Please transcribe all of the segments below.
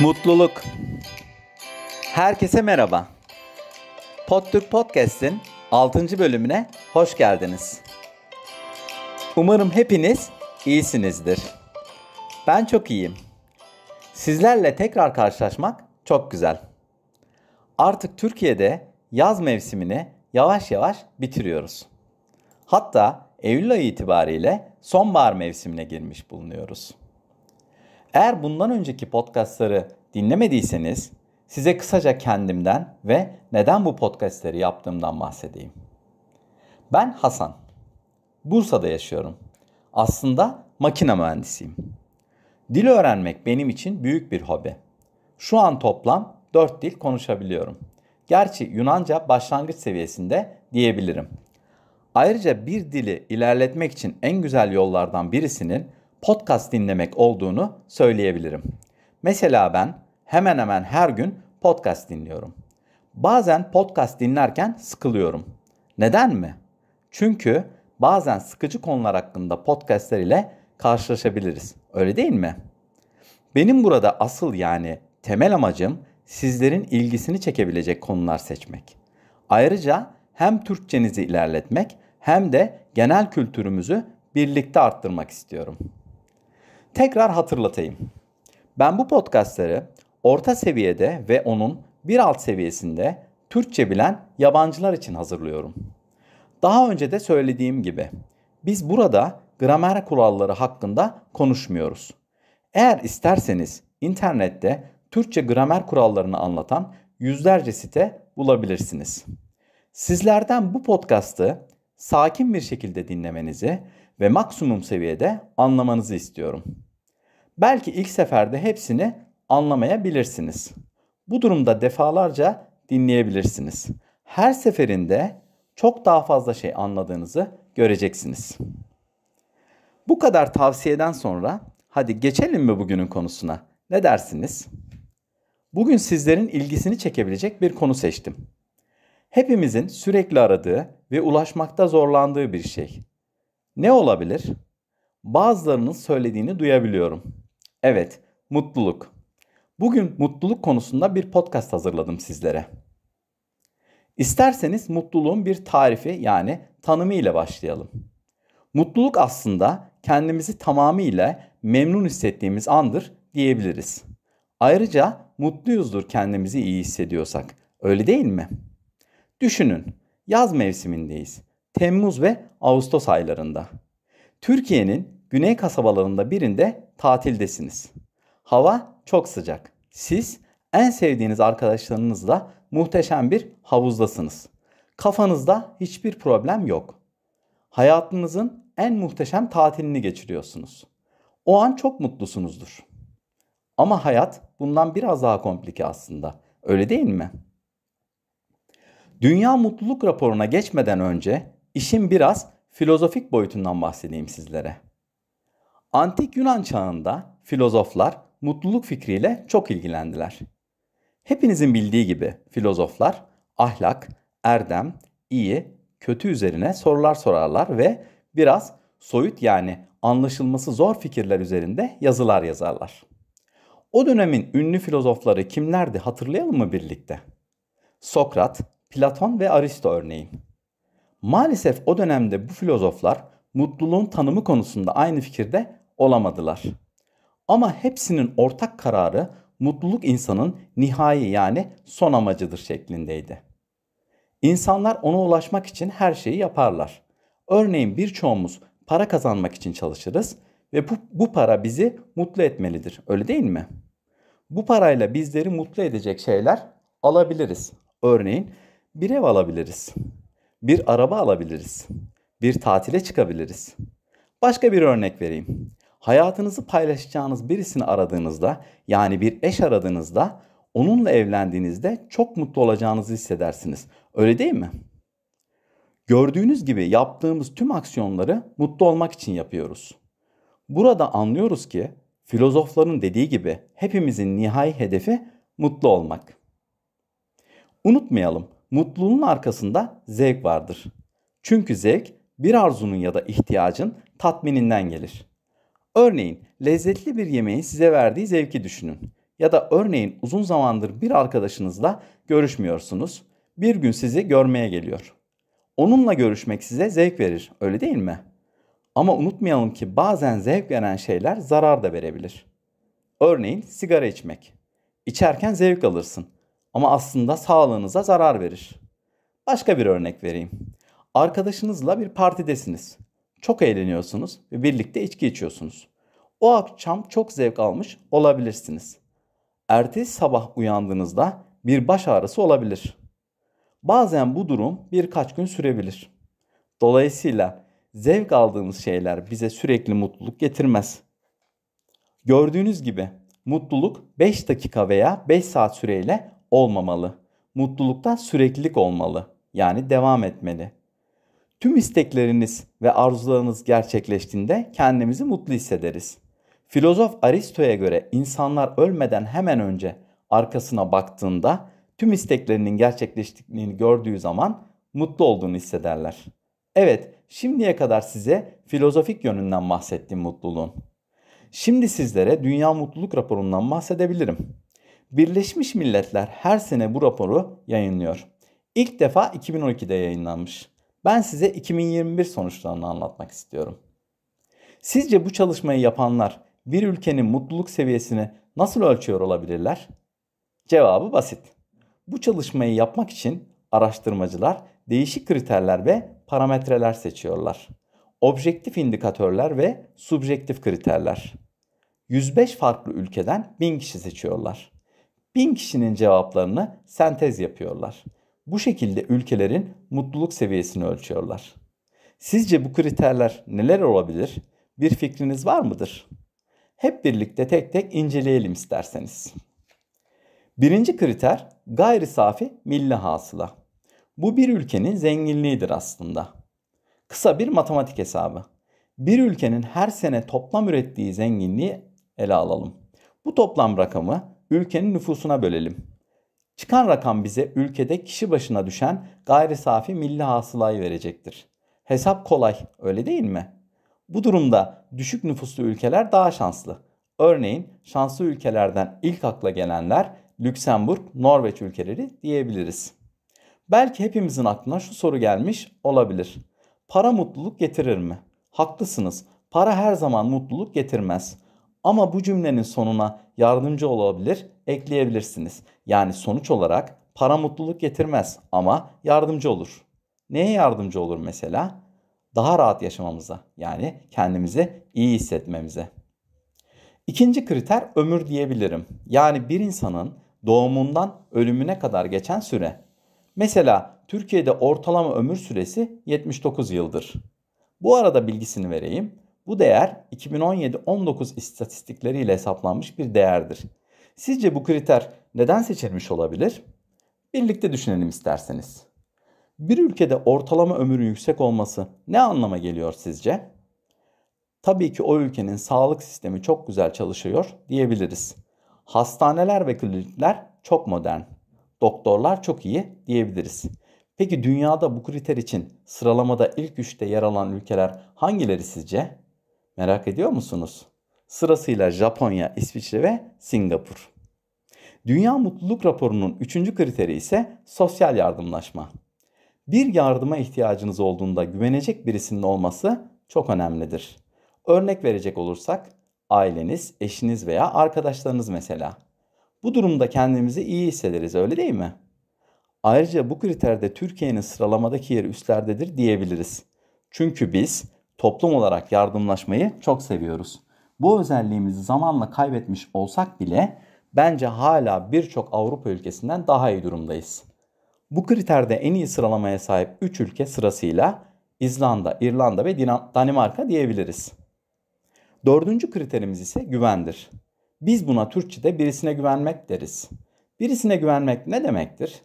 Mutluluk Herkese merhaba. PodTürk Podcast'in 6. bölümüne hoş geldiniz. Umarım hepiniz iyisinizdir. Ben çok iyiyim. Sizlerle tekrar karşılaşmak çok güzel. Artık Türkiye'de yaz mevsimini yavaş yavaş bitiriyoruz. Hatta Eylül ayı itibariyle sonbahar mevsimine girmiş bulunuyoruz. Eğer bundan önceki podcastları dinlemediyseniz size kısaca kendimden ve neden bu podcastleri yaptığımdan bahsedeyim. Ben Hasan. Bursa'da yaşıyorum. Aslında makine mühendisiyim. Dil öğrenmek benim için büyük bir hobi. Şu an toplam 4 dil konuşabiliyorum. Gerçi Yunanca başlangıç seviyesinde diyebilirim. Ayrıca bir dili ilerletmek için en güzel yollardan birisinin podcast dinlemek olduğunu söyleyebilirim. Mesela ben hemen hemen her gün podcast dinliyorum. Bazen podcast dinlerken sıkılıyorum. Neden mi? Çünkü bazen sıkıcı konular hakkında podcastler ile karşılaşabiliriz. Öyle değil mi? Benim burada asıl yani temel amacım sizlerin ilgisini çekebilecek konular seçmek. Ayrıca hem Türkçenizi ilerletmek hem de genel kültürümüzü birlikte arttırmak istiyorum. Tekrar hatırlatayım. Ben bu podcastları orta seviyede ve onun bir alt seviyesinde Türkçe bilen yabancılar için hazırlıyorum. Daha önce de söylediğim gibi biz burada gramer kuralları hakkında konuşmuyoruz. Eğer isterseniz internette Türkçe gramer kurallarını anlatan yüzlerce site bulabilirsiniz. Sizlerden bu podcast'ı sakin bir şekilde dinlemenizi ve maksimum seviyede anlamanızı istiyorum. Belki ilk seferde hepsini anlamayabilirsiniz. Bu durumda defalarca dinleyebilirsiniz. Her seferinde çok daha fazla şey anladığınızı göreceksiniz. Bu kadar tavsiyeden sonra hadi geçelim mi bugünün konusuna? Ne dersiniz? Bugün sizlerin ilgisini çekebilecek bir konu seçtim. Hepimizin sürekli aradığı ve ulaşmakta zorlandığı bir şey. Ne olabilir? Bazılarının söylediğini duyabiliyorum. Evet, mutluluk. Bugün mutluluk konusunda bir podcast hazırladım sizlere. İsterseniz mutluluğun bir tarifi yani tanımı ile başlayalım. Mutluluk aslında kendimizi tamamıyla memnun hissettiğimiz andır diyebiliriz. Ayrıca mutluyuzdur kendimizi iyi hissediyorsak. Öyle değil mi? Düşünün, yaz mevsimindeyiz. Temmuz ve Ağustos aylarında. Türkiye'nin güney kasabalarında birinde tatildesiniz. Hava çok sıcak. Siz en sevdiğiniz arkadaşlarınızla muhteşem bir havuzdasınız. Kafanızda hiçbir problem yok. Hayatınızın en muhteşem tatilini geçiriyorsunuz. O an çok mutlusunuzdur. Ama hayat bundan biraz daha komplike aslında. Öyle değil mi? Dünya mutluluk raporuna geçmeden önce işin biraz filozofik boyutundan bahsedeyim sizlere. Antik Yunan çağında filozoflar mutluluk fikriyle çok ilgilendiler. Hepinizin bildiği gibi filozoflar ahlak, erdem, iyi, kötü üzerine sorular sorarlar ve biraz soyut yani anlaşılması zor fikirler üzerinde yazılar yazarlar. O dönemin ünlü filozofları kimlerdi hatırlayalım mı birlikte? Sokrat, Platon ve Aristo örneğin. Maalesef o dönemde bu filozoflar mutluluğun tanımı konusunda aynı fikirde olamadılar. Ama hepsinin ortak kararı mutluluk insanın nihai yani son amacıdır şeklindeydi. İnsanlar ona ulaşmak için her şeyi yaparlar. Örneğin birçoğumuz para kazanmak için çalışırız ve bu, bu para bizi mutlu etmelidir. Öyle değil mi? Bu parayla bizleri mutlu edecek şeyler alabiliriz. Örneğin bir ev alabiliriz. Bir araba alabiliriz. Bir tatile çıkabiliriz. Başka bir örnek vereyim hayatınızı paylaşacağınız birisini aradığınızda yani bir eş aradığınızda onunla evlendiğinizde çok mutlu olacağınızı hissedersiniz. Öyle değil mi? Gördüğünüz gibi yaptığımız tüm aksiyonları mutlu olmak için yapıyoruz. Burada anlıyoruz ki filozofların dediği gibi hepimizin nihai hedefi mutlu olmak. Unutmayalım, mutluluğun arkasında zevk vardır. Çünkü zevk bir arzunun ya da ihtiyacın tatmininden gelir. Örneğin lezzetli bir yemeğin size verdiği zevki düşünün. Ya da örneğin uzun zamandır bir arkadaşınızla görüşmüyorsunuz. Bir gün sizi görmeye geliyor. Onunla görüşmek size zevk verir, öyle değil mi? Ama unutmayalım ki bazen zevk veren şeyler zarar da verebilir. Örneğin sigara içmek. İçerken zevk alırsın ama aslında sağlığınıza zarar verir. Başka bir örnek vereyim. Arkadaşınızla bir partidesiniz. Çok eğleniyorsunuz ve birlikte içki içiyorsunuz. O akşam çok zevk almış olabilirsiniz. Ertesi sabah uyandığınızda bir baş ağrısı olabilir. Bazen bu durum birkaç gün sürebilir. Dolayısıyla zevk aldığımız şeyler bize sürekli mutluluk getirmez. Gördüğünüz gibi mutluluk 5 dakika veya 5 saat süreyle olmamalı. Mutlulukta süreklilik olmalı. Yani devam etmeli. Tüm istekleriniz ve arzularınız gerçekleştiğinde kendimizi mutlu hissederiz. Filozof Aristo'ya göre insanlar ölmeden hemen önce arkasına baktığında tüm isteklerinin gerçekleştiğini gördüğü zaman mutlu olduğunu hissederler. Evet, şimdiye kadar size filozofik yönünden bahsettiğim mutluluğun. Şimdi sizlere Dünya Mutluluk raporundan bahsedebilirim. Birleşmiş Milletler her sene bu raporu yayınlıyor. İlk defa 2012'de yayınlanmış. Ben size 2021 sonuçlarını anlatmak istiyorum. Sizce bu çalışmayı yapanlar bir ülkenin mutluluk seviyesini nasıl ölçüyor olabilirler? Cevabı basit. Bu çalışmayı yapmak için araştırmacılar değişik kriterler ve parametreler seçiyorlar. Objektif indikatörler ve subjektif kriterler. 105 farklı ülkeden 1000 kişi seçiyorlar. 1000 kişinin cevaplarını sentez yapıyorlar bu şekilde ülkelerin mutluluk seviyesini ölçüyorlar. Sizce bu kriterler neler olabilir? Bir fikriniz var mıdır? Hep birlikte tek tek inceleyelim isterseniz. Birinci kriter gayri safi milli hasıla. Bu bir ülkenin zenginliğidir aslında. Kısa bir matematik hesabı. Bir ülkenin her sene toplam ürettiği zenginliği ele alalım. Bu toplam rakamı ülkenin nüfusuna bölelim. Çıkan rakam bize ülkede kişi başına düşen gayri safi milli hasılayı verecektir. Hesap kolay, öyle değil mi? Bu durumda düşük nüfuslu ülkeler daha şanslı. Örneğin şanslı ülkelerden ilk akla gelenler Lüksemburg, Norveç ülkeleri diyebiliriz. Belki hepimizin aklına şu soru gelmiş olabilir. Para mutluluk getirir mi? Haklısınız. Para her zaman mutluluk getirmez ama bu cümlenin sonuna yardımcı olabilir ekleyebilirsiniz. Yani sonuç olarak para mutluluk getirmez ama yardımcı olur. Neye yardımcı olur mesela? Daha rahat yaşamamıza yani kendimizi iyi hissetmemize. İkinci kriter ömür diyebilirim. Yani bir insanın doğumundan ölümüne kadar geçen süre. Mesela Türkiye'de ortalama ömür süresi 79 yıldır. Bu arada bilgisini vereyim. Bu değer 2017-19 istatistikleriyle hesaplanmış bir değerdir. Sizce bu kriter neden seçilmiş olabilir? Birlikte düşünelim isterseniz. Bir ülkede ortalama ömrün yüksek olması ne anlama geliyor sizce? Tabii ki o ülkenin sağlık sistemi çok güzel çalışıyor diyebiliriz. Hastaneler ve klinikler çok modern. Doktorlar çok iyi diyebiliriz. Peki dünyada bu kriter için sıralamada ilk üçte yer alan ülkeler hangileri sizce? Merak ediyor musunuz? Sırasıyla Japonya, İsviçre ve Singapur. Dünya Mutluluk Raporu'nun üçüncü kriteri ise sosyal yardımlaşma. Bir yardıma ihtiyacınız olduğunda güvenecek birisinin olması çok önemlidir. Örnek verecek olursak aileniz, eşiniz veya arkadaşlarınız mesela. Bu durumda kendimizi iyi hissederiz öyle değil mi? Ayrıca bu kriterde Türkiye'nin sıralamadaki yeri üstlerdedir diyebiliriz. Çünkü biz toplum olarak yardımlaşmayı çok seviyoruz. Bu özelliğimizi zamanla kaybetmiş olsak bile bence hala birçok Avrupa ülkesinden daha iyi durumdayız. Bu kriterde en iyi sıralamaya sahip 3 ülke sırasıyla İzlanda, İrlanda ve Danimarka diyebiliriz. Dördüncü kriterimiz ise güvendir. Biz buna Türkçe'de birisine güvenmek deriz. Birisine güvenmek ne demektir?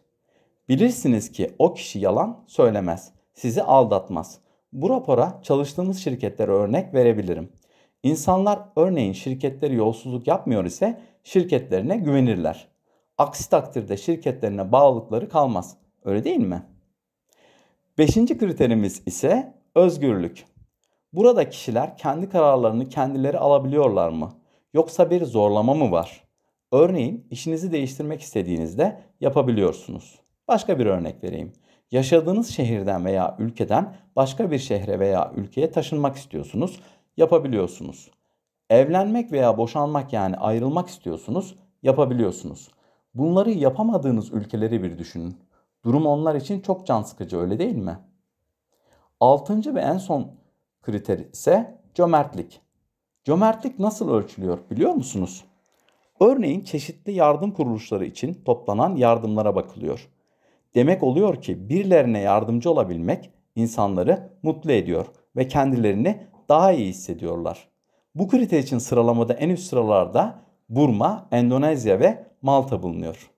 Bilirsiniz ki o kişi yalan söylemez, sizi aldatmaz. Bu rapora çalıştığımız şirketlere örnek verebilirim. İnsanlar örneğin şirketleri yolsuzluk yapmıyor ise şirketlerine güvenirler. Aksi takdirde şirketlerine bağlılıkları kalmaz. Öyle değil mi? Beşinci kriterimiz ise özgürlük. Burada kişiler kendi kararlarını kendileri alabiliyorlar mı? Yoksa bir zorlama mı var? Örneğin işinizi değiştirmek istediğinizde yapabiliyorsunuz. Başka bir örnek vereyim. Yaşadığınız şehirden veya ülkeden başka bir şehre veya ülkeye taşınmak istiyorsunuz, yapabiliyorsunuz. Evlenmek veya boşanmak yani ayrılmak istiyorsunuz, yapabiliyorsunuz. Bunları yapamadığınız ülkeleri bir düşünün. Durum onlar için çok can sıkıcı öyle değil mi? Altıncı ve en son kriter ise cömertlik. Cömertlik nasıl ölçülüyor biliyor musunuz? Örneğin çeşitli yardım kuruluşları için toplanan yardımlara bakılıyor. Demek oluyor ki birilerine yardımcı olabilmek insanları mutlu ediyor ve kendilerini daha iyi hissediyorlar. Bu kriter için sıralamada en üst sıralarda Burma, Endonezya ve Malta bulunuyor.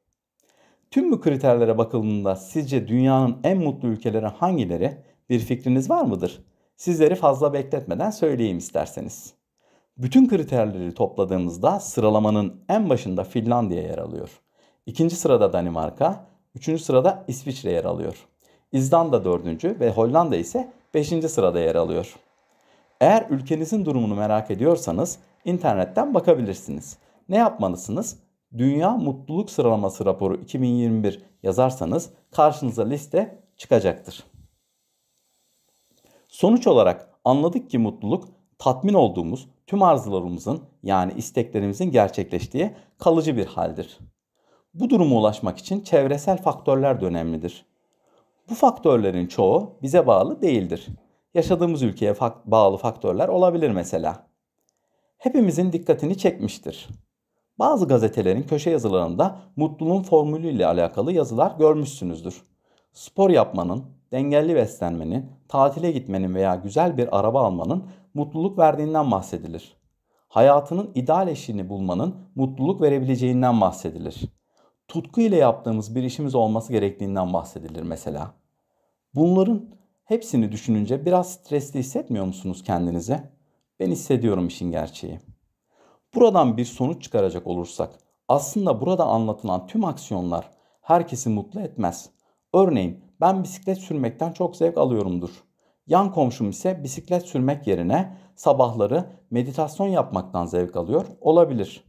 Tüm bu kriterlere bakıldığında sizce dünyanın en mutlu ülkeleri hangileri? Bir fikriniz var mıdır? Sizleri fazla bekletmeden söyleyeyim isterseniz. Bütün kriterleri topladığımızda sıralamanın en başında Finlandiya yer alıyor. İkinci sırada Danimarka, Üçüncü sırada İsviçre yer alıyor. İzlanda dördüncü ve Hollanda ise beşinci sırada yer alıyor. Eğer ülkenizin durumunu merak ediyorsanız internetten bakabilirsiniz. Ne yapmalısınız? Dünya Mutluluk Sıralaması raporu 2021 yazarsanız karşınıza liste çıkacaktır. Sonuç olarak anladık ki mutluluk tatmin olduğumuz tüm arzularımızın yani isteklerimizin gerçekleştiği kalıcı bir haldir. Bu duruma ulaşmak için çevresel faktörler de önemlidir. Bu faktörlerin çoğu bize bağlı değildir. Yaşadığımız ülkeye fak bağlı faktörler olabilir mesela. Hepimizin dikkatini çekmiştir. Bazı gazetelerin köşe yazılarında mutluluğun formülü ile alakalı yazılar görmüşsünüzdür. Spor yapmanın, dengeli beslenmenin, tatile gitmenin veya güzel bir araba almanın mutluluk verdiğinden bahsedilir. Hayatının ideal eşini bulmanın mutluluk verebileceğinden bahsedilir tutku ile yaptığımız bir işimiz olması gerektiğinden bahsedilir mesela. Bunların hepsini düşününce biraz stresli hissetmiyor musunuz kendinizi? Ben hissediyorum işin gerçeği. Buradan bir sonuç çıkaracak olursak aslında burada anlatılan tüm aksiyonlar herkesi mutlu etmez. Örneğin ben bisiklet sürmekten çok zevk alıyorumdur. Yan komşum ise bisiklet sürmek yerine sabahları meditasyon yapmaktan zevk alıyor olabilir.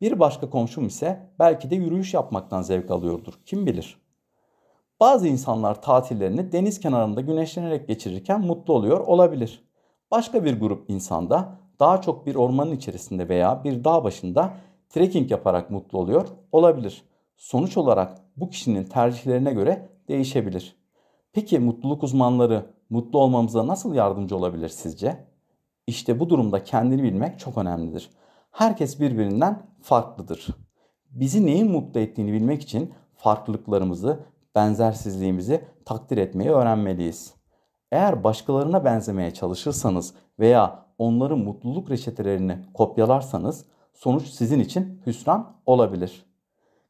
Bir başka komşum ise belki de yürüyüş yapmaktan zevk alıyordur. Kim bilir? Bazı insanlar tatillerini deniz kenarında güneşlenerek geçirirken mutlu oluyor olabilir. Başka bir grup insanda daha çok bir ormanın içerisinde veya bir dağ başında trekking yaparak mutlu oluyor olabilir. Sonuç olarak bu kişinin tercihlerine göre değişebilir. Peki mutluluk uzmanları mutlu olmamıza nasıl yardımcı olabilir sizce? İşte bu durumda kendini bilmek çok önemlidir. Herkes birbirinden farklıdır. Bizi neyin mutlu ettiğini bilmek için farklılıklarımızı, benzersizliğimizi takdir etmeyi öğrenmeliyiz. Eğer başkalarına benzemeye çalışırsanız veya onların mutluluk reçetelerini kopyalarsanız sonuç sizin için hüsran olabilir.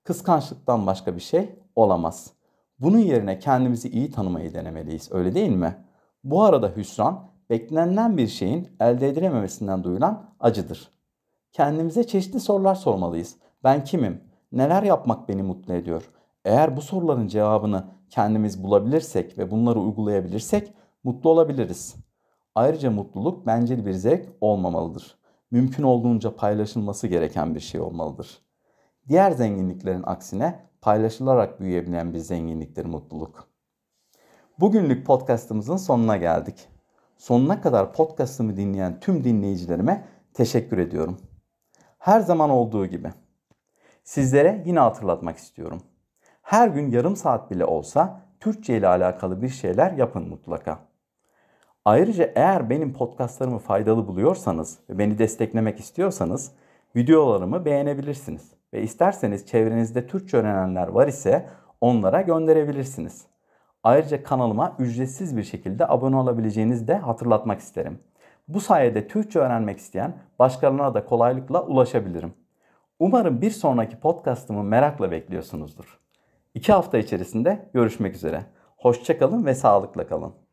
Kıskançlıktan başka bir şey olamaz. Bunun yerine kendimizi iyi tanımayı denemeliyiz öyle değil mi? Bu arada hüsran beklenen bir şeyin elde edilememesinden duyulan acıdır. Kendimize çeşitli sorular sormalıyız. Ben kimim? Neler yapmak beni mutlu ediyor? Eğer bu soruların cevabını kendimiz bulabilirsek ve bunları uygulayabilirsek mutlu olabiliriz. Ayrıca mutluluk bencil bir zevk olmamalıdır. Mümkün olduğunca paylaşılması gereken bir şey olmalıdır. Diğer zenginliklerin aksine paylaşılarak büyüyebilen bir zenginliktir mutluluk. Bugünlük podcastımızın sonuna geldik. Sonuna kadar podcastımı dinleyen tüm dinleyicilerime teşekkür ediyorum her zaman olduğu gibi. Sizlere yine hatırlatmak istiyorum. Her gün yarım saat bile olsa Türkçe ile alakalı bir şeyler yapın mutlaka. Ayrıca eğer benim podcastlarımı faydalı buluyorsanız ve beni desteklemek istiyorsanız videolarımı beğenebilirsiniz. Ve isterseniz çevrenizde Türkçe öğrenenler var ise onlara gönderebilirsiniz. Ayrıca kanalıma ücretsiz bir şekilde abone olabileceğinizi de hatırlatmak isterim. Bu sayede Türkçe öğrenmek isteyen başkalarına da kolaylıkla ulaşabilirim. Umarım bir sonraki podcastımı merakla bekliyorsunuzdur. İki hafta içerisinde görüşmek üzere. Hoşçakalın ve sağlıkla kalın.